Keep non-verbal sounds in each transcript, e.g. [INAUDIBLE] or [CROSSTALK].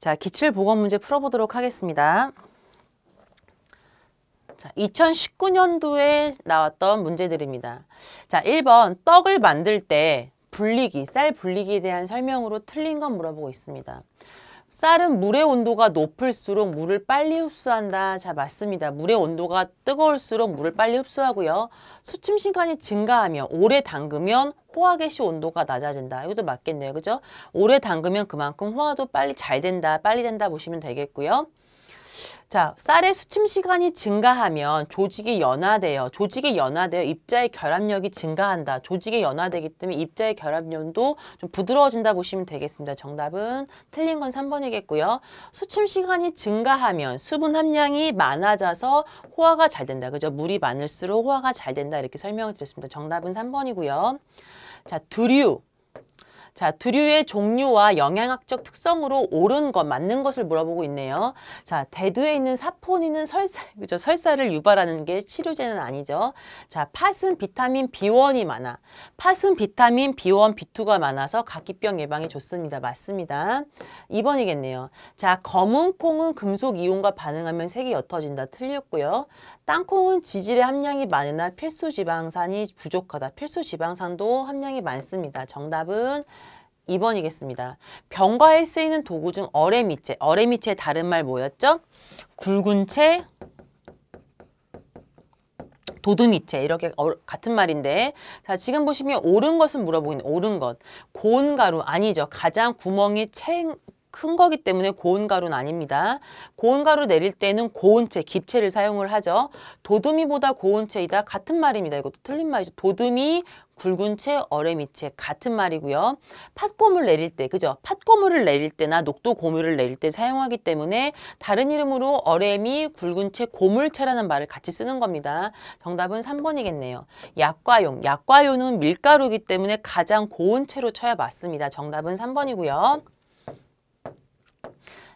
자, 기출 보건 문제 풀어보도록 하겠습니다. 자, 2019년도에 나왔던 문제들입니다. 자, 1번 떡을 만들 때 불리기, 쌀 불리기에 대한 설명으로 틀린 건 물어보고 있습니다. 쌀은 물의 온도가 높을수록 물을 빨리 흡수한다. 자, 맞습니다. 물의 온도가 뜨거울수록 물을 빨리 흡수하고요. 수침 시간이 증가하면 오래 담그면 호화개시 온도가 낮아진다. 이것도 맞겠네요. 그죠? 오래 담그면 그만큼 호화도 빨리 잘 된다. 빨리 된다 보시면 되겠고요. 자, 쌀의 수침 시간이 증가하면 조직이 연화돼요. 조직이 연화되어 입자의 결합력이 증가한다. 조직이 연화되기 때문에 입자의 결합력도 좀 부드러워진다 보시면 되겠습니다. 정답은 틀린 건 3번이겠고요. 수침 시간이 증가하면 수분 함량이 많아져서 호화가 잘 된다. 그죠? 물이 많을수록 호화가 잘 된다. 이렇게 설명을 드렸습니다. 정답은 3번이고요. 자, 드류. 자, 두류의 종류와 영양학적 특성으로 옳은 것, 맞는 것을 물어보고 있네요. 자, 대두에 있는 사포닌은 설사, 그죠? 설사를 유발하는 게 치료제는 아니죠. 자, 팥은 비타민 B1이 많아. 팥은 비타민 B1, B2가 많아서 각기병 예방에 좋습니다. 맞습니다. 2번이겠네요. 자, 검은 콩은 금속 이온과 반응하면 색이 옅어진다. 틀렸고요. 땅콩은 지질의 함량이 많으나 필수 지방산이 부족하다. 필수 지방산도 함량이 많습니다. 정답은 2번이겠습니다. 병과에 쓰이는 도구 중 어레미체, 어레미체 다른 말 뭐였죠? 굵은 채, 도드미체 이렇게 어, 같은 말인데 자 지금 보시면 옳은 것은 물어보긴 옳은 것 고운 가루 아니죠 가장 구멍이 채, 큰 거기 때문에 고운 가루는 아닙니다. 고운 가루 내릴 때는 고운채 기체를 사용을 하죠. 도듬이보다고운채이다 같은 말입니다. 이것도 틀린 말이죠. 도듬이 굵은 채, 어레미채 같은 말이고요. 팥고물 내릴 때, 그죠? 팥고물을 내릴 때나 녹도 고물을 내릴 때 사용하기 때문에 다른 이름으로 어레미, 굵은 채, 고물채라는 말을 같이 쓰는 겁니다. 정답은 3번이겠네요. 약과용, 약과용은 밀가루이기 때문에 가장 고운 채로 쳐야 맞습니다. 정답은 3번이고요.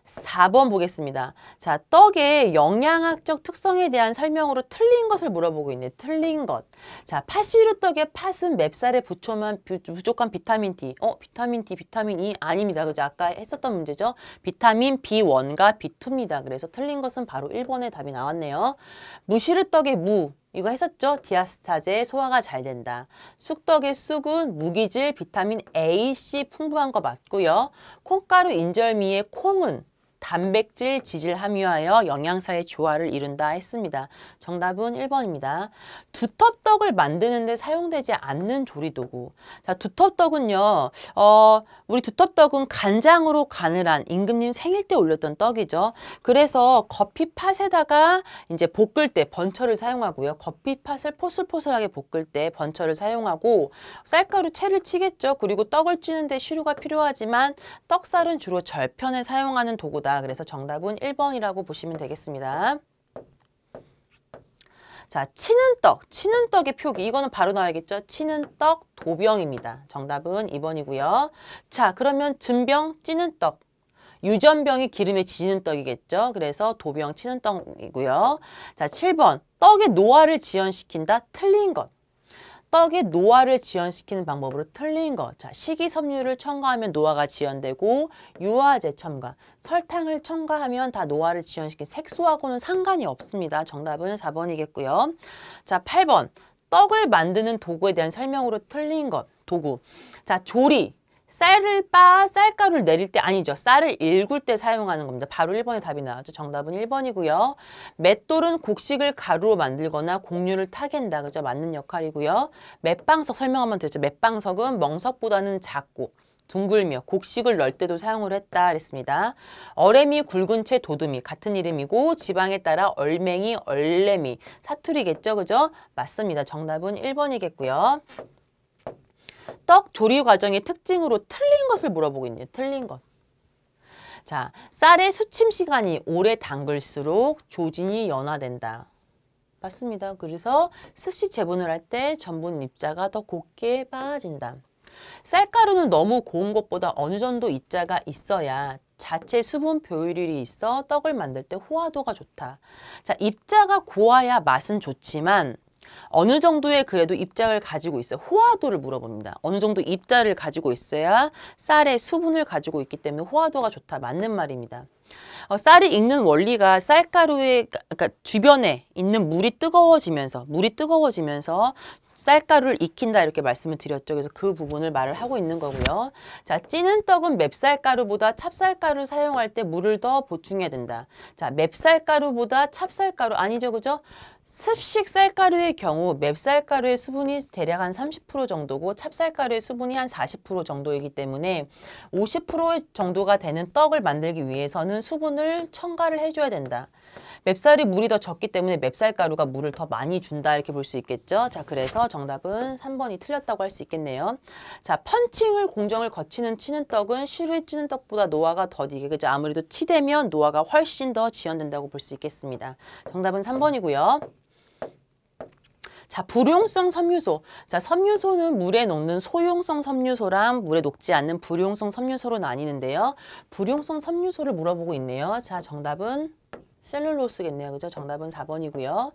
4번 보겠습니다. 자, 떡의 영양학적 특성에 대한 설명으로 틀린 것을 물어보고 있네. 틀린 것. 자, 파시루 떡의 팥은 맵쌀에 부초만 부족한 비타민 D. 어, 비타민 D, 비타민 E 아닙니다. 그죠? 아까 했었던 문제죠. 비타민 B1과 B2입니다. 그래서 틀린 것은 바로 1번의 답이 나왔네요. 무시루 떡의 무. 이거 했었죠? 디아스타제 소화가 잘 된다. 쑥떡의 쑥은 무기질 비타민 A, C 풍부한 거 맞고요. 콩가루 인절미의 콩은 단백질 지질 함유하여 영양사의 조화를 이룬다 했습니다. 정답은 1번입니다. 두텁떡을 만드는데 사용되지 않는 조리도구. 자, 두텁떡은요. 어, 우리 두텁떡은 간장으로 간을 한 임금님 생일 때 올렸던 떡이죠. 그래서 커피팥에다가 이제 볶을 때 번철을 사용하고요. 커피팥을 포슬포슬하게 볶을 때 번철을 사용하고 쌀가루 채를 치겠죠. 그리고 떡을 찌는데 시루가 필요하지만 떡살은 주로 절편을 사용하는 도구다. 그래서 정답은 1번이라고 보시면 되겠습니다. 자, 치는 떡, 치는 떡의 표기. 이거는 바로 나와야겠죠? 치는 떡, 도병입니다. 정답은 2번이고요. 자, 그러면 증병, 찌는 떡. 유전병이 기름에 지는 떡이겠죠. 그래서 도병, 치는 떡이고요. 자, 7번, 떡의 노화를 지연시킨다. 틀린 것. 떡의 노화를 지연시키는 방법으로 틀린 것. 자, 식이섬유를 첨가하면 노화가 지연되고 유화제 첨가, 설탕을 첨가하면 다 노화를 지연시킨 키 색소하고는 상관이 없습니다. 정답은 4번이겠고요. 자, 8번. 떡을 만드는 도구에 대한 설명으로 틀린 것. 도구. 자, 조리. 쌀을 빠, 쌀가루를 내릴 때 아니죠. 쌀을 일굴 때 사용하는 겁니다. 바로 1번의 답이 나왔죠. 정답은 1번이고요. 맷돌은 곡식을 가루로 만들거나 곡류를 타갠다. 그죠? 맞는 역할이고요. 맷방석 설명하면 되죠. 맷방석은 멍석보다는 작고 둥글며 곡식을 넣을 때도 사용을 했다 그랬습니다. 얼레미 굵은 채 도듬이 같은 이름이고 지방에 따라 얼맹이, 얼레미 사투리겠죠. 그죠? 맞습니다. 정답은 1번이겠고요. 떡 조리 과정의 특징으로 틀린 것을 물어보고 있네요. 틀린 것. 자, 쌀의 수침 시간이 오래 담글수록 조진이 연화된다. 맞습니다. 그래서 습시 재분을 할 때 전분 입자가 더 곱게 빠진다. 쌀가루는 너무 고운 것보다 어느 정도 입자가 있어야 자체 수분 표율이 있어 떡을 만들 때 호화도가 좋다. 자, 입자가 고와야 맛은 좋지만 어느 정도의 그래도 입장을 가지고 있어 호화도를 물어봅니다. 어느 정도 입자를 가지고 있어야 쌀의 수분을 가지고 있기 때문에 호화도가 좋다. 맞는 말입니다. 어, 쌀이 익는 원리가 쌀가루의 그러니까 주변에 있는 물이 뜨거워지면서 물이 뜨거워지면서 쌀가루를 익힌다 이렇게 말씀을 드렸죠. 그래서 그 부분을 말을 하고 있는 거고요. 자, 찌는 떡은 맵쌀가루보다 찹쌀가루 사용할 때 물을 더 보충해야 된다. 자, 맵쌀가루보다 찹쌀가루 아니죠, 그죠? 습식 쌀가루의 경우 맵쌀가루의 수분이 대략 한 30% 정도고 찹쌀가루의 수분이 한 40% 정도이기 때문에 50% 정도가 되는 떡을 만들기 위해서는 수분을 첨가를 해줘야 된다. 맵쌀이 물이 더 적기 때문에 맵쌀가루가 물을 더 많이 준다 이렇게 볼 수 있겠죠. 자 그래서 정답은 3번이 틀렸다고 할 수 있겠네요. 자 펀칭을 공정을 거치는 치는 떡은 시루에 찌는 떡보다 노화가 더디게 그죠. 아무래도 치되면 노화가 훨씬 더 지연된다고 볼 수 있겠습니다. 정답은 3번이고요. 자, 불용성 섬유소. 자, 섬유소는 물에 녹는 소용성 섬유소랑 물에 녹지 않는 불용성 섬유소로 나뉘는데요. 불용성 섬유소를 물어보고 있네요. 자, 정답은 셀룰로스겠네요. 그죠? 정답은 4번이고요.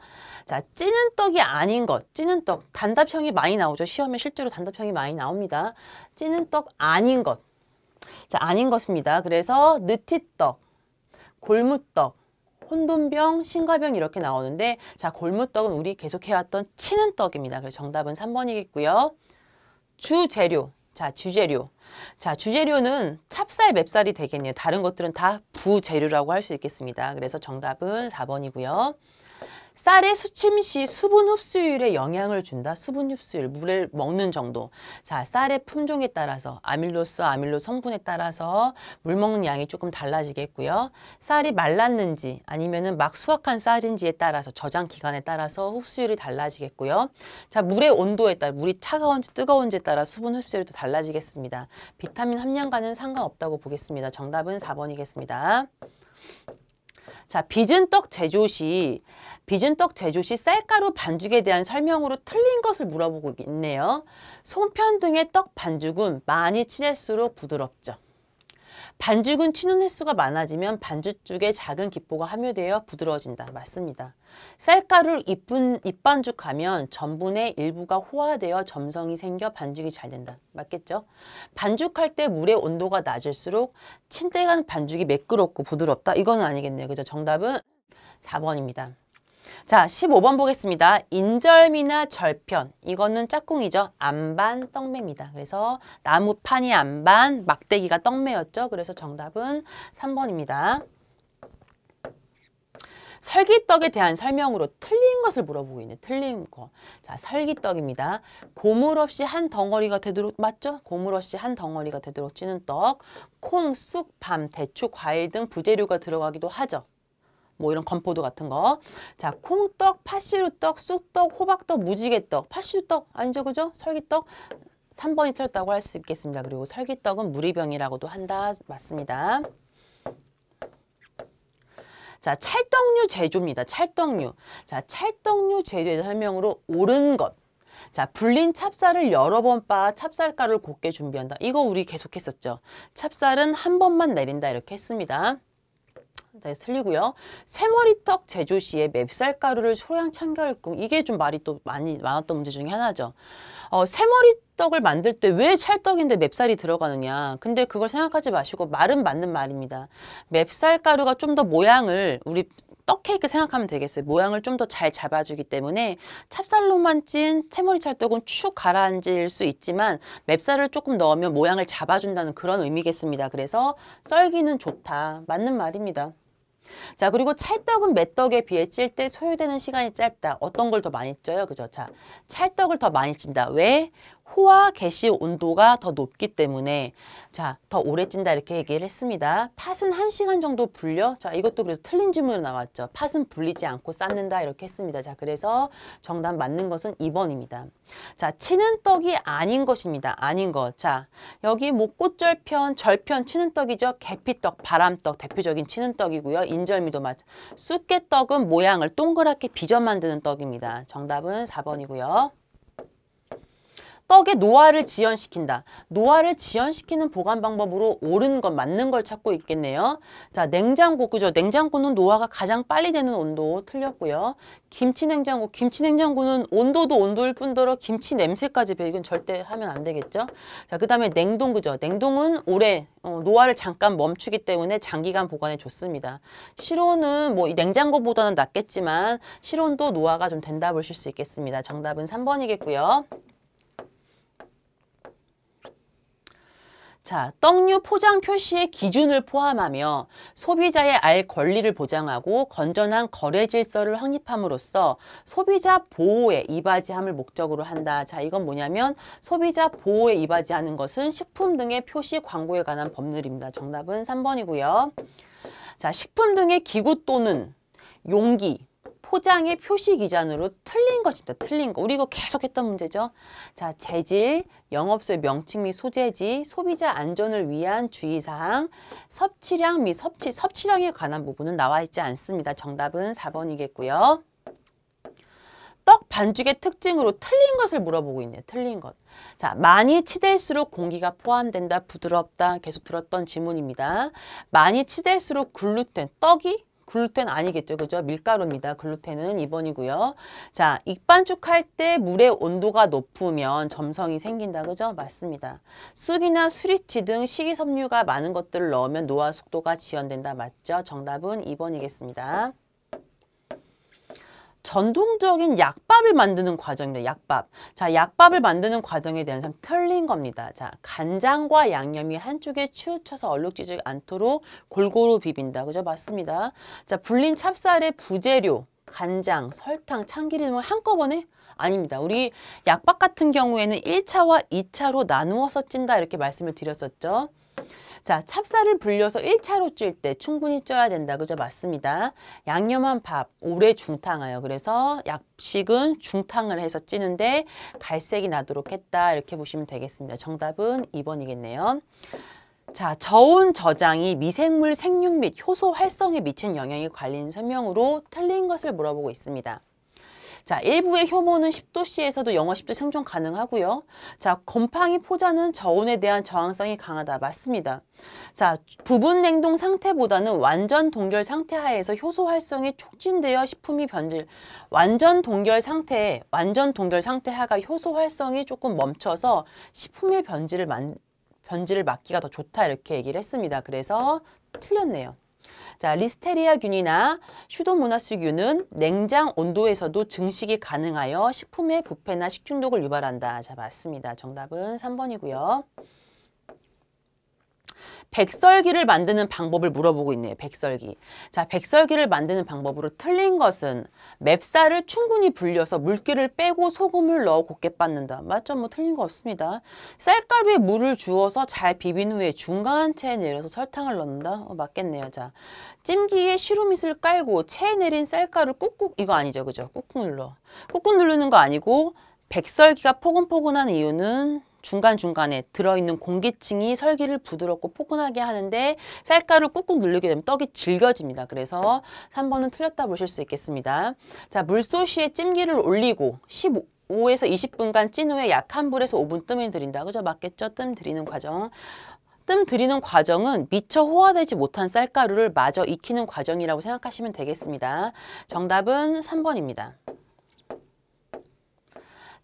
자, 찌는 떡이 아닌 것. 찌는 떡. 단답형이 많이 나오죠. 시험에 실제로 단답형이 많이 나옵니다. 찌는 떡 아닌 것. 자, 아닌 것입니다. 그래서 느티떡, 골무떡, 혼돈병, 신가병 이렇게 나오는데 자, 골무떡은 우리 계속 해왔던 치는 떡입니다. 그래서 정답은 3번이겠고요. 주재료. 자, 주재료. 자, 주재료는 찹쌀 맵쌀이 되겠네요. 다른 것들은 다 부재료라고 할 수 있겠습니다. 그래서 정답은 4번이고요. 쌀의 수침 시 수분 흡수율에 영향을 준다. 수분 흡수율, 물을 먹는 정도. 자, 쌀의 품종에 따라서 아밀로스, 아밀로 성분에 따라서 물 먹는 양이 조금 달라지겠고요. 쌀이 말랐는지 아니면은 막 수확한 쌀인지에 따라서 저장 기간에 따라서 흡수율이 달라지겠고요. 자, 물의 온도에 따라 물이 차가운지 뜨거운지에 따라 수분 흡수율도 달라지겠습니다. 비타민 함량과는 상관없다고 보겠습니다. 정답은 4번이겠습니다 자, 빚은 떡 제조 시 비진떡 제조시 쌀가루 반죽에 대한 설명으로 틀린 것을 물어보고 있네요. 송편 등의 떡 반죽은 많이 친할수록 부드럽죠. 반죽은 치는 횟수가 많아지면 반죽쪽에 작은 기포가 함유되어 부드러워진다. 맞습니다. 쌀가루를 입분, 입반죽하면 전분의 일부가 호화되어 점성이 생겨 반죽이 잘 된다. 맞겠죠? 반죽할 때 물의 온도가 낮을수록 친대간 반죽이 매끄럽고 부드럽다. 이건 아니겠네요. 그죠? 정답은 4번입니다. 자, 15번 보겠습니다. 인절미나 절편. 이거는 짝꿍이죠. 안반 떡매입니다. 그래서 나무판이 안반, 막대기가 떡매였죠. 그래서 정답은 3번입니다. 설기떡에 대한 설명으로 틀린 것을 물어보고 있네. 틀린 거. 자, 설기떡입니다. 고물 없이 한 덩어리가 되도록 맞죠? 고물 없이 한 덩어리가 되도록 찌는 떡. 콩, 쑥, 밤, 대추, 과일 등 부재료가 들어가기도 하죠. 뭐 이런 건포도 같은 거. 자, 콩떡, 파시루떡, 쑥떡, 호박떡, 무지개떡, 파시루떡 아니죠, 그죠? 설기떡. 3번이 틀렸다고 할 수 있겠습니다. 그리고 설기떡은 무리병이라고도 한다. 맞습니다. 자, 찰떡류 제조입니다. 찰떡류. 자, 찰떡류 제조의 설명으로 옳은 것. 자, 불린 찹쌀을 여러 번 빻아 찹쌀가루를 곱게 준비한다. 이거 우리 계속 했었죠. 찹쌀은 한 번만 내린다. 이렇게 했습니다. 네, 틀리고요. 새머리떡 제조시에 맵쌀가루를 소량 참가했고 이게 좀 말이 또 많이 많았던 문제 중에 하나죠. 어, 새머리떡을 만들 때 왜 찰떡인데 맵쌀이 들어가느냐. 근데 그걸 생각하지 마시고 말은 맞는 말입니다. 맵쌀가루가 좀 더 모양을 우리 떡 케이크 생각하면 되겠어요. 모양을 좀 더 잘 잡아주기 때문에 찹쌀로만 찐 채머리 찰떡은 축 가라앉을 수 있지만 맵쌀을 조금 넣으면 모양을 잡아준다는 그런 의미겠습니다. 그래서 썰기는 좋다. 맞는 말입니다. 자 그리고 찰떡은 맷떡에 비해 찔 때 소요되는 시간이 짧다. 어떤 걸 더 많이 쪄요? 그죠? 자 찰떡을 더 많이 찐다. 왜? 호와 개시 온도가 더 높기 때문에 자, 더 오래 찐다 이렇게 얘기를 했습니다. 팥은 한시간 정도 불려. 자, 이것도 그래서 틀린 질문으로 나왔죠. 팥은 불리지 않고 쌓는다 이렇게 했습니다. 자, 그래서 정답 맞는 것은 2번입니다. 자, 치는 떡이 아닌 것입니다. 아닌 것. 자, 여기 뭐 꽃절편, 절편 치는 떡이죠. 계피떡, 바람떡 대표적인 치는 떡이고요. 인절미도 맞. 쑥개떡은 모양을 동그랗게 빚어 만드는 떡입니다. 정답은 4번이고요. 떡의 노화를 지연시킨다. 노화를 지연시키는 보관 방법으로 옳은 것, 맞는 걸 찾고 있겠네요. 자, 냉장고, 그죠? 냉장고는 노화가 가장 빨리 되는 온도 틀렸고요. 김치 냉장고, 김치 냉장고는 온도도 온도일 뿐더러 김치 냄새까지 배익은 절대 하면 안 되겠죠? 자, 그 다음에 냉동, 그죠? 냉동은 오래 어, 노화를 잠깐 멈추기 때문에 장기간 보관에 좋습니다. 실온은 뭐 냉장고보다는 낫겠지만 실온도 노화가 좀 된다 보실 수 있겠습니다. 정답은 삼번이겠고요 자, 떡류 포장 표시의 기준을 포함하며 소비자의 알 권리를 보장하고 건전한 거래 질서를 확립함으로써 소비자 보호에 이바지함을 목적으로 한다. 자, 이건 뭐냐면 소비자 보호에 이바지하는 것은 식품 등의 표시 광고에 관한 법률입니다. 정답은 3번이고요. 자, 식품 등의 기구 또는 용기, 포장의 표시 기준으로 틀린 것입니다. 틀린 거. 우리 이거 계속 했던 문제죠. 자, 재질, 영업소의 명칭 및 소재지, 소비자 안전을 위한 주의사항, 섭취량 및 섭취, 섭취량에 관한 부분은 나와 있지 않습니다. 정답은 4번이겠고요. 떡 반죽의 특징으로 틀린 것을 물어보고 있네요. 틀린 것. 자, 많이 치댈수록 공기가 포함된다, 부드럽다 계속 들었던 질문입니다. 많이 치댈수록 글루텐, 떡이 글루텐 아니겠죠. 그죠? 밀가루입니다. 글루텐은 2번이고요. 자, 익반죽할 때 물의 온도가 높으면 점성이 생긴다. 그죠? 맞습니다. 쑥이나 수리치 등 식이섬유가 많은 것들을 넣으면 노화 속도가 지연된다. 맞죠? 정답은 2번이겠습니다. 전통적인 약밥을 만드는 과정입니다. 약밥. 자, 약밥을 만드는 과정에 대한 참 틀린 겁니다. 자, 간장과 양념이 한쪽에 치우쳐서 얼룩지지 않도록 골고루 비빈다. 그죠? 맞습니다. 자, 불린 찹쌀의 부재료, 간장, 설탕, 참기름을 한꺼번에 아닙니다. 우리 약밥 같은 경우에는 일차와이차로 나누어서 찐다 이렇게 말씀을 드렸었죠. 자, 찹쌀을 불려서 1차로 찔 때 충분히 쪄야 된다. 그죠? 맞습니다. 양념한 밥, 오래 중탕하여. 그래서 약식은 중탕을 해서 찌는데 갈색이 나도록 했다. 이렇게 보시면 되겠습니다. 정답은 2번이겠네요. 자, 저온 저장이 미생물 생육 및 효소 활성에 미친 영향이 관리인 설명으로 틀린 것을 물어보고 있습니다. 자, 일부의 효모는 10도씨에서도 영하 10도 생존 가능하고요. 자, 곰팡이 포자는 저온에 대한 저항성이 강하다. 맞습니다. 자, 부분 냉동 상태보다는 완전 동결 상태 하에서 효소 활성이 촉진되어 식품이 변질. 완전 동결 상태, 에 완전 동결 상태 하가 효소 활성이 조금 멈춰서 식품의 변질을 만, 변질을 막기가 더 좋다 이렇게 얘기를 했습니다. 그래서 틀렸네요. 자, 리스테리아균이나 슈도모나스균은 냉장 온도에서도 증식이 가능하여 식품의 부패나 식중독을 유발한다. 자, 맞습니다. 정답은 삼번이고요 백설기를 만드는 방법을 물어보고 있네요. 백설기. 자, 백설기를 만드는 방법으로 틀린 것은 맵쌀을 충분히 불려서 물기를 빼고 소금을 넣어 곱게 빻는다. 맞죠? 뭐 틀린 거 없습니다. 쌀가루에 물을 주어서 잘 비빈 후에 중간체에 내려서 설탕을 넣는다. 어, 맞겠네요. 자, 찜기에 시루미스를 깔고 체에 내린 쌀가루 꾹꾹 이거 아니죠. 그죠? 꾹꾹 눌러. 꾹꾹 누르는 거 아니고 백설기가 포근포근한 이유는 중간중간에 들어있는 공기층이 설기를 부드럽고 포근하게 하는데 쌀가루 꾹꾹 누르게 되면 떡이 질겨집니다. 그래서 3번은 틀렸다 보실 수 있겠습니다. 자, 물소시에 찜기를 올리고 15, 5에서 20분간 찐 후에 약한 불에서 5분 뜸을 들인다. 그죠? 맞겠죠? 뜸 들이는 과정. 뜸 들이는 과정은 미처 호화되지 못한 쌀가루를 마저 익히는 과정이라고 생각하시면 되겠습니다. 정답은 3번입니다.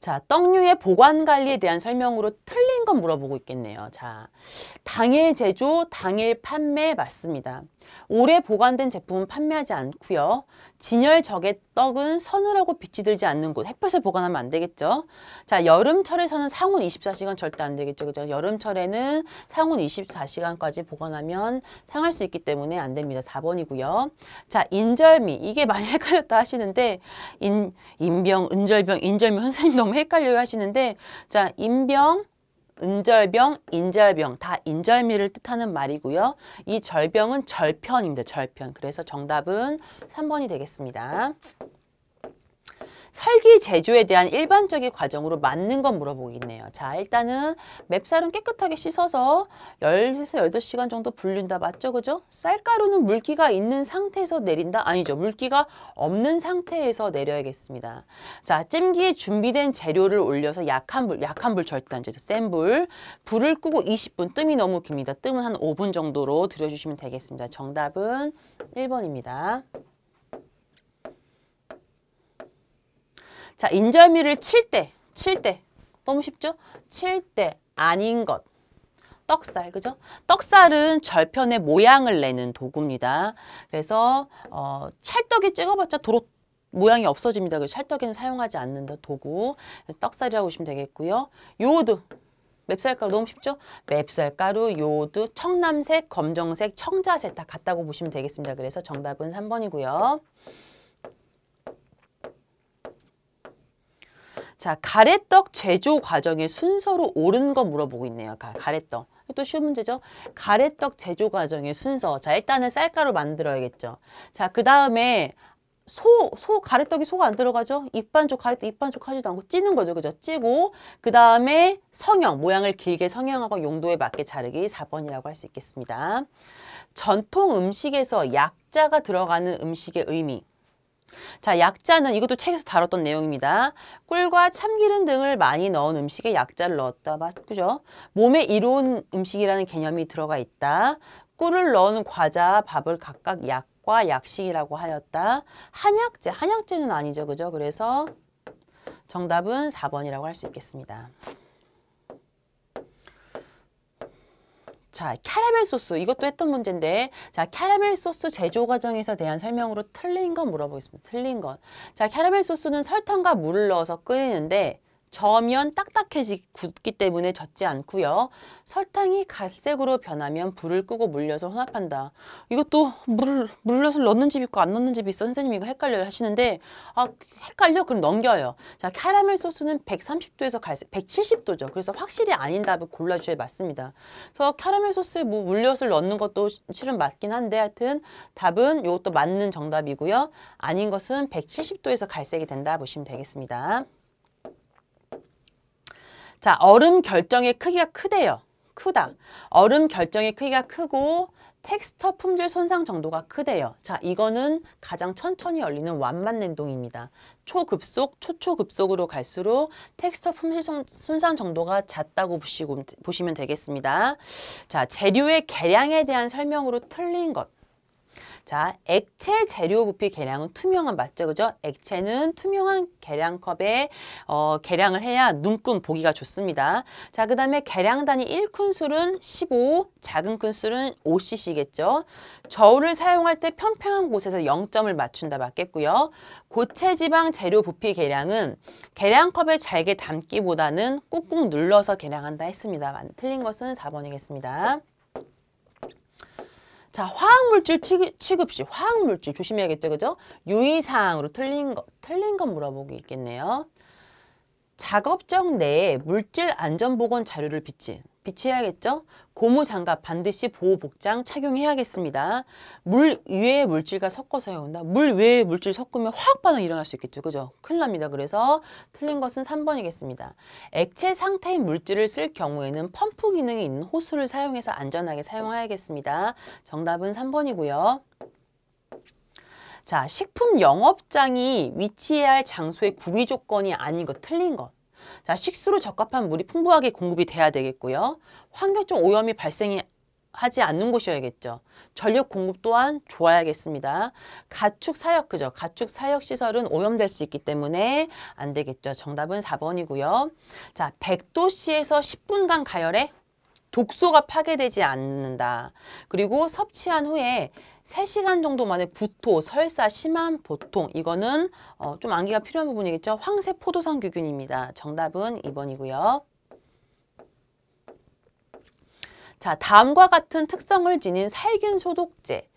자, 떡류의 보관 관리에 대한 설명으로 틀린 건 물어보고 있겠네요. 자, 당일 제조, 당일 판매 맞습니다. 오래 보관된 제품은 판매하지 않고요. 진열 적의 떡은 서늘하고 빛이 들지 않는 곳, 햇볕에 보관하면 안 되겠죠. 자, 여름철에서는 상온 24시간 절대 안 되겠죠. 그죠? 여름철에는 상온 24시간까지 보관하면 상할 수 있기 때문에 안 됩니다. 4번이고요. 자, 인절미. 이게 많이 [LAUGHS] 헷갈렸다 하시는데 인, 인병, 은절병, 인절미 [LAUGHS] 선생님 너무 헷갈려요 하시는데 자, 인병, 은절병, 인절병 다 인절미를 뜻하는 말이고요. 이 절병은 절편입니다. 절편. 그래서 정답은 삼번이 되겠습니다. 설계 제조에 대한 일반적인 과정으로 맞는 건 물어보겠네요. 자, 일단은 맵쌀은 깨끗하게 씻어서 열에서 여덟 시간 정도 불린다. 맞죠? 그죠? 쌀가루는 물기가 있는 상태에서 내린다? 아니죠. 물기가 없는 상태에서 내려야겠습니다. 자, 찜기에 준비된 재료를 올려서 약한 불, 약한 불 절대 안 되죠. 센 불. 불을 끄고 20분. 뜸이 너무 깁니다. 뜸은 한 5분 정도로 들여주시면 되겠습니다. 정답은 1번입니다. 자, 인절미를 칠 때, 칠 때. 너무 쉽죠? 칠 때 아닌 것. 떡살, 그죠? 떡살은 절편의 모양을 내는 도구입니다. 그래서 어, 찰떡이 찍어봤자 도로 모양이 없어집니다. 그 찰떡에는 사용하지 않는다 도구. 그래서 떡살이라고 보시면 되겠고요. 요오드. 맵쌀가루 너무 쉽죠? 맵쌀가루, 요오드, 청남색, 검정색, 청자색 다 같다고 보시면 되겠습니다. 그래서 정답은 삼번이고요 자, 가래떡 제조 과정의 순서로 옳은 거 물어보고 있네요. 가, 가래떡. 또 쉬운 문제죠. 가래떡 제조 과정의 순서. 자, 일단은 쌀가루 만들어야겠죠. 자, 그 다음에 소, 소, 가래떡이 소가 안 들어가죠? 입반죽, 가래떡 입반죽 하지도 않고 찌는 거죠. 그죠? 찌고, 그 다음에 성형, 모양을 길게 성형하고 용도에 맞게 자르기 4번이라고 할 수 있겠습니다. 전통 음식에서 약자가 들어가는 음식의 의미. 자, 약자는 이것도 책에서 다뤘던 내용입니다. 꿀과 참기름 등을 많이 넣은 음식에 약자를 넣었다. 맞죠? 몸에 이로운 음식이라는 개념이 들어가 있다. 꿀을 넣은 과자, 밥을 각각 약과 약식이라고 하였다. 한약재, 한약재는 아니죠. 그죠? 그래서 정답은 4번이라고 할 수 있겠습니다. 자, 캐러멜 소스 이것도 했던 문제인데 자, 캐러멜 소스 제조 과정에서 대한 설명으로 틀린 건 물어보겠습니다. 틀린 건. 자, 캐러멜 소스는 설탕과 물을 넣어서 끓이는데 저면 딱딱해지 굳기 때문에 젖지 않고요. 설탕이 갈색으로 변하면 불을 끄고 물려서 혼합한다. 이것도 물, 물엿을 넣는 집 있고 안 넣는 집 있어. 선생님이 이거 헷갈려 하시는데 아 헷갈려? 그럼 넘겨요. 자 캐러멜 소스는 130도에서 갈색, 170도죠. 그래서 확실히 아닌 답을 골라주셔야 맞습니다. 그래서 캐러멜 소스에 뭐 물엿을 넣는 것도 실은 맞긴 한데 하여튼 답은 이것도 맞는 정답이고요. 아닌 것은 170도에서 갈색이 된다 보시면 되겠습니다. 자, 얼음 결정의 크기가 크대요. 크다. 얼음 결정의 크기가 크고 텍스터 품질 손상 정도가 크대요. 자, 이거는 가장 천천히 열리는 완만 냉동입니다. 초급속, 초초급속으로 갈수록 텍스터 품질 손상 정도가 잦다고 보시고, 보시면 되겠습니다. 자, 재료의 계량에 대한 설명으로 틀린 것. 자, 액체 재료 부피 계량은 투명한 맞죠? 그죠? 액체는 투명한 계량컵에 어, 계량을 해야 눈금 보기가 좋습니다. 자, 그 다음에 계량 단위 1큰술은 15, 작은 큰술은 5cc겠죠? 저울을 사용할 때 평평한 곳에서 0점을 맞춘다 맞겠고요. 고체 지방 재료 부피 계량은 계량컵에 잘게 담기보다는 꾹꾹 눌러서 계량한다 했습니다. 틀린 것은 4번이겠습니다. 자, 화학물질 취급 시 화학물질 조심해야겠죠, 그죠? 유의사항으로 틀린 거, 틀린 건 물어보기 있겠네요. 작업장 내에 물질 안전보건 자료를 비친 비치해야겠죠? 고무 장갑 반드시 보호 복장 착용해야겠습니다. 물 위에 물질과 섞어서 해온다. 물 외에 물질 섞으면 화학 반응 일어날 수 있겠죠. 그죠? 큰일 납니다. 그래서 틀린 것은 3번이겠습니다. 액체 상태인 물질을 쓸 경우에는 펌프 기능이 있는 호수를 사용해서 안전하게 사용해야겠습니다. 정답은 3번이고요. 자, 식품 영업장이 위치해야 할 장소의 구비 조건이 아닌 것, 틀린 것. 자, 식수로 적합한 물이 풍부하게 공급이 돼야 되겠고요. 환경적 오염이 발생이 하지 않는 곳이어야겠죠. 전력 공급 또한 좋아야겠습니다. 가축 사역 그죠. 가축 사역 시설은 오염될 수 있기 때문에 안 되겠죠. 정답은 4번이고요. 자, 100도씨에서 10분간 가열해 독소가 파괴되지 않는다. 그리고 섭취한 후에 세시간 정도 만에 구토, 설사, 심한 보통 이거는 어, 좀암기가 필요한 부분이겠죠. 황새 포도상 규균입니다. 정답은 2번이고요. 자, 다음과 같은 특성을 지닌 살균 소독제.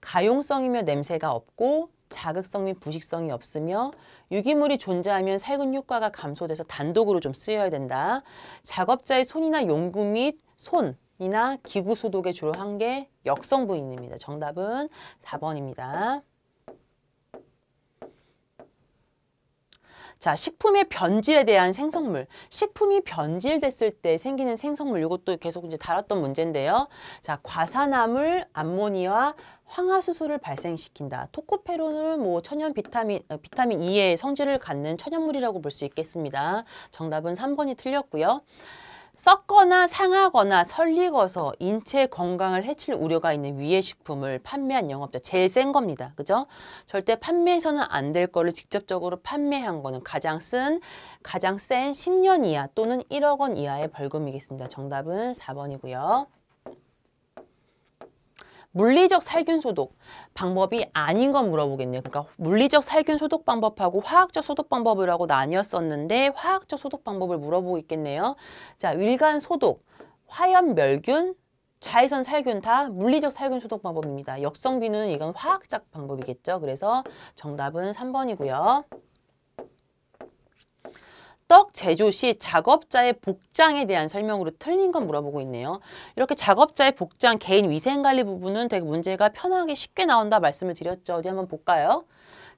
가용성이며 냄새가 없고 자극성 및 부식성이 없으며 유기물이 존재하면 살균 효과가 감소돼서 단독으로 좀 쓰여야 된다. 작업자의 손이나 용구 및 손이나 기구 소독에 주로 한 게 역성 부인입니다. 정답은 4번입니다. 자, 식품의 변질에 대한 생성물. 식품이 변질됐을 때 생기는 생성물. 이것도 계속 이제 다뤘던 문제인데요. 자, 과산화물, 암모니와 황화수소를 발생시킨다. 토코페론은 뭐 천연 비타민 어, 비타민 E의 성질을 갖는 천연물이라고 볼 수 있겠습니다. 정답은 삼번이 틀렸고요. 썩거나 상하거나 설익어서 인체 건강을 해칠 우려가 있는 위해 식품을 판매한 영업자 제일 센 겁니다. 그죠? 절대 판매해서는 안 될 거를 직접적으로 판매한 거는 가장 쓴 가장 센 10년 이하 또는 1억 원 이하의 벌금이겠습니다. 정답은 4번이고요. 물리적 살균 소독 방법이 아닌 건 물어보겠네요. 그러니까 물리적 살균 소독 방법하고 화학적 소독 방법이라고 나뉘었었는데 화학적 소독 방법을 물어보고 있겠네요. 자, 일간 소독, 화염 멸균, 자외선 살균 다 물리적 살균 소독 방법입니다. 역성균은 이건 화학적 방법이겠죠. 그래서 정답은 삼번이고요 떡 제조 시 작업자의 복장에 대한 설명으로 틀린 건 물어보고 있네요. 이렇게 작업자의 복장, 개인 위생관리 부분은 되게 문제가 편하게 쉽게 나온다 말씀을 드렸죠. 어디 한번 볼까요?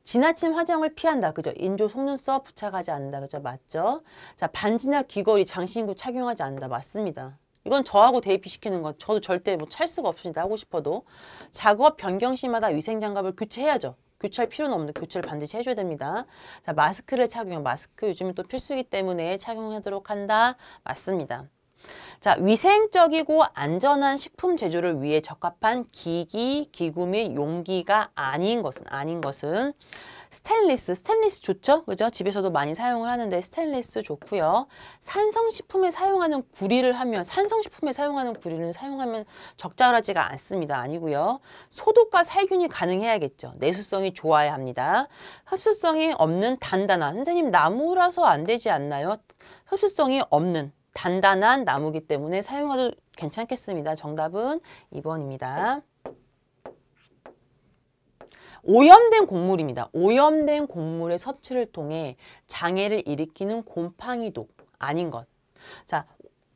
지나친 화장을 피한다. 그죠? 인조 속눈썹 부착하지 않는다. 그죠? 맞죠? 자, 반지나 귀걸이, 장신구 착용하지 않는다. 맞습니다. 이건 저하고 대입시키는 것. 저도 절대 뭐 찰 수가 없습니다. 하고 싶어도. 작업 변경 시마다 위생장갑을 교체해야죠. 교체할 필요는 없는 교체를 반드시 해줘야 됩니다. 자, 마스크를 착용, 마스크 요즘은 또 필수기 때문에 착용하도록 한다. 맞습니다. 자, 위생적이고 안전한 식품 제조를 위해 적합한 기기, 기구 및 용기가 아닌 것은 아닌 것은 스테리스스테리스 좋죠? 그죠? 집에서도 많이 사용을 하는데 스테리스 좋고요. 산성식품에 사용하는 구리를 하면 산성식품에 사용하는 구리는 사용하면 적절하지가 않습니다. 아니고요. 소독과 살균이 가능해야겠죠. 내수성이 좋아야 합니다. 흡수성이 없는 단단한 선생님 나무라서 안 되지 않나요? 흡수성이 없는 단단한 나무기 때문에 사용하도 괜찮겠습니다. 정답은 2번입니다. 오염된 곡물입니다. 오염된 곡물의 섭취를 통해 장애를 일으키는 곰팡이독 아닌 것. 자,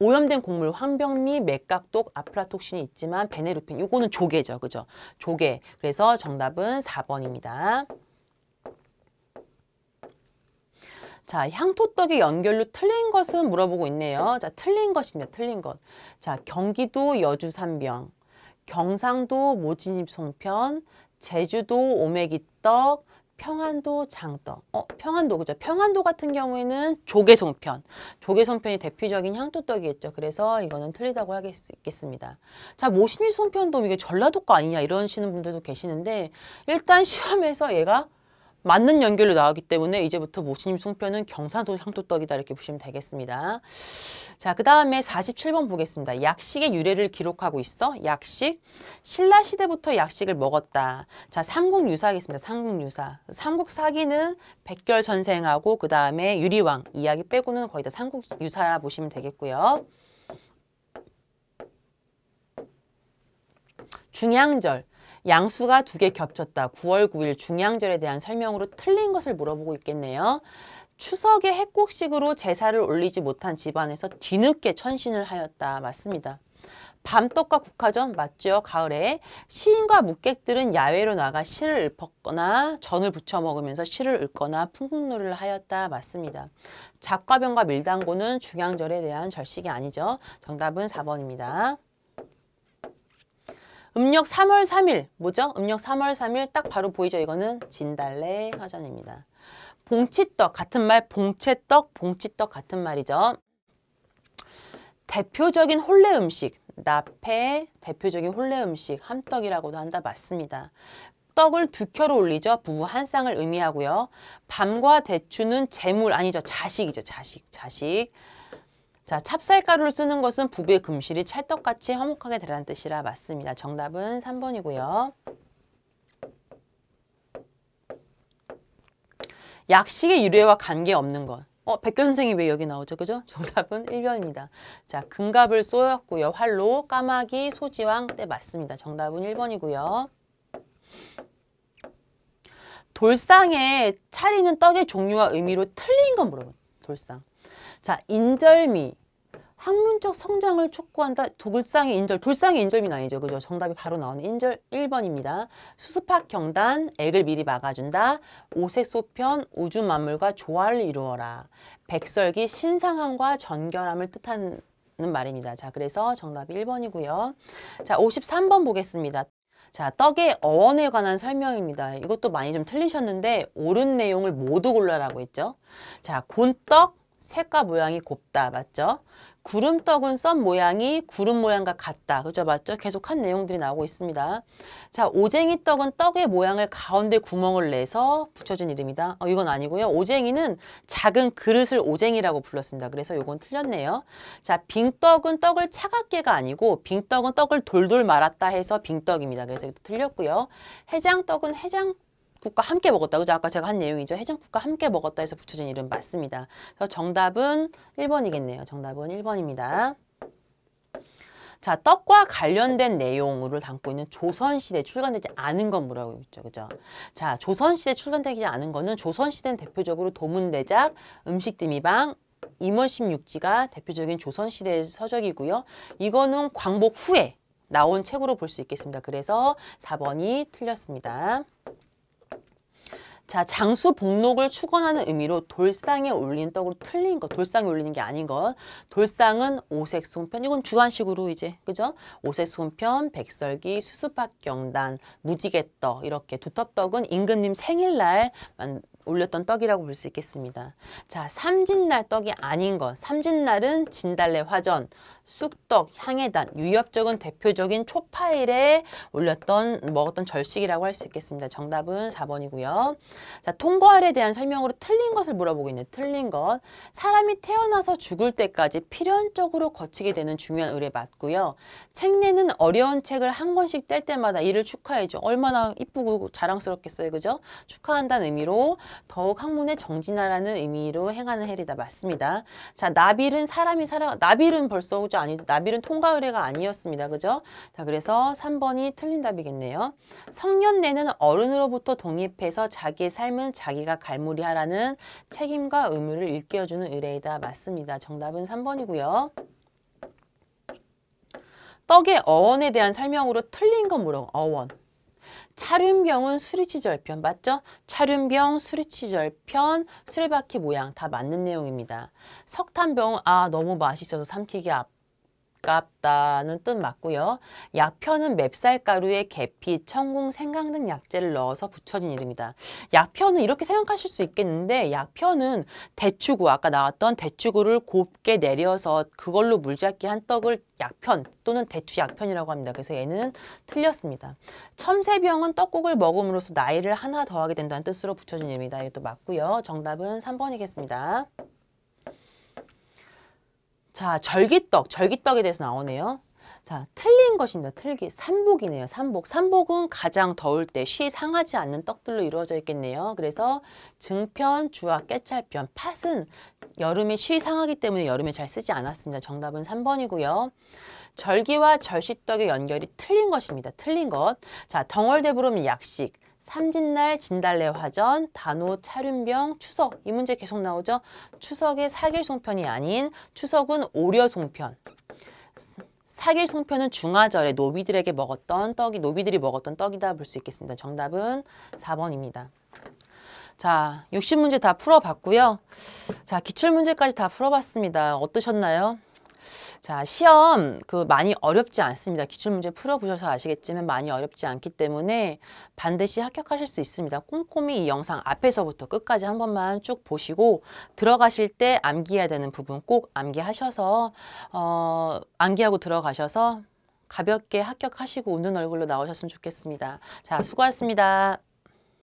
오염된 곡물 황병리, 맥각독, 아프라톡신이 있지만 베네루핀 이거는 조개죠. 그죠? 조개. 그래서 정답은 4번입니다. 자, 향토떡의 연결로 틀린 것은 물어보고 있네요. 자, 틀린 것입니다. 틀린 것. 자, 경기도 여주 산병, 경상도 모진입 송편, 제주도 오메기떡, 평안도 장떡. 어, 평안도 그죠? 평안도 같은 경우에는 조개송편. 조개송편이 대표적인 향토떡이겠죠. 그래서 이거는 틀리다고 하겠습니다. 자, 모시미 송편도 이게 전라도 거 아니냐 이러시는 분들도 계시는데 일단 시험에서 얘가 맞는 연결로 나왔기 때문에 이제부터 모신임 송편은 경사도 향토떡이다 이렇게 보시면 되겠습니다. 자, 그 다음에 47번 보겠습니다. 약식의 유래를 기록하고 있어. 약식, 신라 시대부터 약식을 먹었다. 자, 삼국유사하겠습니다. 삼국유사. 삼국사기는 백결선생하고 그 다음에 유리왕 이야기 빼고는 거의 다 삼국유사라 보시면 되겠고요. 중양절. 양수가 두 개 겹쳤다. 9월 9일 중양절에 대한 설명으로 틀린 것을 물어보고 있겠네요. 추석에 핵곡식으로 제사를 올리지 못한 집안에서 뒤늦게 천신을 하였다. 맞습니다. 밤떡과 국화전 맞죠? 가을에 시인과 묵객들은 야외로 나가 시를 읊었거나 전을 부쳐 먹으면서 시를 읊거나 풍국놀이를 하였다. 맞습니다. 작가병과 밀당고는 중양절에 대한 절식이 아니죠. 정답은 4번입니다. 음력 3월 3일 뭐죠? 음력 3월 3일 딱 바로 보이죠? 이거는 진달래 화전입니다. 봉치떡 같은 말 봉채떡 봉치떡 같은 말이죠. 대표적인 혼례 음식 나페 대표적인 혼례 음식 함떡이라고도 한다 맞습니다. 떡을 두 켜로 올리죠. 부부 한 쌍을 의미하고요. 밤과 대추는 재물 아니죠. 자식이죠. 자식, 자식. 자, 찹쌀가루를 쓰는 것은 부부의 금실이 찰떡같이 화목하게 되라는 뜻이라 맞습니다. 정답은 3번이고요. 약식의 유래와 관계없는 것. 어, 백교 선생이 왜 여기 나오죠? 그죠? [LAUGHS] 정답은 1번입니다. 자, 금갑을 쏘였고요. 활로, 까마귀, 소지왕, 때 네, 맞습니다. 정답은 1번이고요. 돌상에 차리는 떡의 종류와 의미로 틀린 건 물어봐요. 돌상. 자, 인절미. 학문적 성장을 촉구한다. 돌상의 인절, 돌상의 인절미는 아니죠. 그죠? 정답이 바로 나오는 인절 1번입니다. 수수팍 경단, 액을 미리 막아준다. 오색 소편, 우주 만물과 조화를 이루어라. 백설기, 신상함과 전결함을 뜻하는 말입니다. 자, 그래서 정답이 1번이고요. 자, 53번 보겠습니다. 자, 떡의 어원에 관한 설명입니다. 이것도 많이 좀 틀리셨는데 옳은 내용을 모두 골라라고 했죠. 자, 곤떡, 색과 모양이 곱다. 맞죠? 구름떡은 썬 모양이 구름 모양과 같다. 그죠? 맞죠? 계속한 내용들이 나오고 있습니다. 자, 오쟁이떡은 떡의 모양을 가운데 구멍을 내서 붙여준 이름이다. 어, 이건 아니고요. 오쟁이는 작은 그릇을 오쟁이라고 불렀습니다. 그래서 요건 틀렸네요. 자, 빙떡은 떡을 차갑게가 아니고 빙떡은 떡을 돌돌 말았다 해서 빙떡입니다. 그래서 이것도 틀렸고요. 해장떡은 해장 국과 함께 먹었다. 그죠? 아까 제가 한 내용이죠. 해장국과 함께 먹었다 해서 붙여진 이름 맞습니다. 그래서 정답은 1번이겠네요. 정답은 1번입니다. 자, 떡과 관련된 내용으로 담고 있는 조선시대 출간되지 않은 건뭐라고 있죠. 그죠? 자, 조선시대 출간되지 않은 거는 조선시대는 대표적으로 도문대작, 음식드미방, 임원십육지가 대표적인 조선시대의 서적이고요. 이거는 광복 후에 나온 책으로 볼 수 있겠습니다. 그래서 4번이 틀렸습니다. 자, 장수 복록을 추원하는 의미로 돌상에 올린 떡으로 틀린 것, 돌상에 올리는 게 아닌 것. 돌상은 오색 손편, 이건 주관식으로 이제, 그죠? 오색 손편, 백설기, 수수팥경단, 무지개떡, 이렇게 두텁떡은 임금님 생일날 올렸던 떡이라고 볼 수 있겠습니다. 자, 삼진날 떡이 아닌 것. 삼진날은 진달래 화전, 쑥떡, 향해단, 유엽적은 대표적인 초파일에 올렸던 먹었던 절식이라고 할 수 있겠습니다. 정답은 4번이고요. 자, 통과할에 대한 설명으로 틀린 것을 물어보고 있는 틀린 것. 사람이 태어나서 죽을 때까지 필연적으로 거치게 되는 중요한 의뢰 맞고요. 책 내는 어려운 책을 한 권씩 뗄 때마다 이를 축하해줘. 얼마나 이쁘고 자랑스럽겠어요. 그죠? 축하한다는 의미로 더욱 학문에 정진하라는 의미로 행하는 해리다. 맞습니다. 자, 나빌은 사람이 살아 나빌은 벌써 그죠? 아니, 나빌은 통과 의례가 아니었습니다. 그죠? 자, 그래서 3번이 틀린 답이겠네요. 성년내는 어른으로부터 독립해서 자기의 삶은 자기가 갈무리하라는 책임과 의무를 일깨워주는 의례이다. 맞습니다. 정답은 3번이고요. 떡의 어원에 대한 설명으로 틀린 건 물어. 어원. 차륜병은 수리치절편 맞죠? 차륜병, 수리치절편, 수레바퀴 모양 다 맞는 내용입니다. 석탄병아 너무 맛있어서 삼키기 아파. 가깝다는 뜻 맞고요. 약편은 맵쌀가루에 계피, 천궁 생강 등 약재를 넣어서 붙여진 이름이다. 약편은 이렇게 생각하실 수 있겠는데 약편은 대추구, 아까 나왔던 대추구를 곱게 내려서 그걸로 물잡기 한 떡을 약편 또는 대추 약편이라고 합니다. 그래서 얘는 틀렸습니다. 첨세병은 떡국을 먹음으로써 나이를 하나 더하게 된다는 뜻으로 붙여진 이름이다. 이것도 맞고요. 정답은 삼번이겠습니다 자, 절기떡. 절기떡에 대해서 나오네요. 자, 틀린 것입니다. 틀기. 삼복이네요. 삼복. 삼복은 가장 더울 때쉬 상하지 않는 떡들로 이루어져 있겠네요. 그래서 증편, 주화, 깨찰편, 팥은 여름에 쉬 상하기 때문에 여름에 잘 쓰지 않았습니다. 정답은 삼번이고요 절기와 절시떡의 연결이 틀린 것입니다. 틀린 것. 자, 덩얼대부름 약식. 삼진날 진달래 화전, 단오 차륜병, 추석 이 문제 계속 나오죠. 추석의 사길송편이 아닌 추석은 오려송편. 사길송편은 중화절에 노비들에게 먹었던 떡이 노비들이 먹었던 떡이다 볼 수 있겠습니다. 정답은 4번입니다. 자, 60문제 다 풀어봤고요. 자, 기출문제까지 다 풀어봤습니다. 어떠셨나요? 자, 시험 그 많이 어렵지 않습니다. 기출문제 풀어보셔서 아시겠지만 많이 어렵지 않기 때문에 반드시 합격하실 수 있습니다. 꼼꼼히 이 영상 앞에서부터 끝까지 한 번만 쭉 보시고 들어가실 때 암기해야 되는 부분 꼭 암기하셔서 어, 암기하고 들어가셔서 가볍게 합격하시고 웃는 얼굴로 나오셨으면 좋겠습니다. 자, 수고하셨습니다.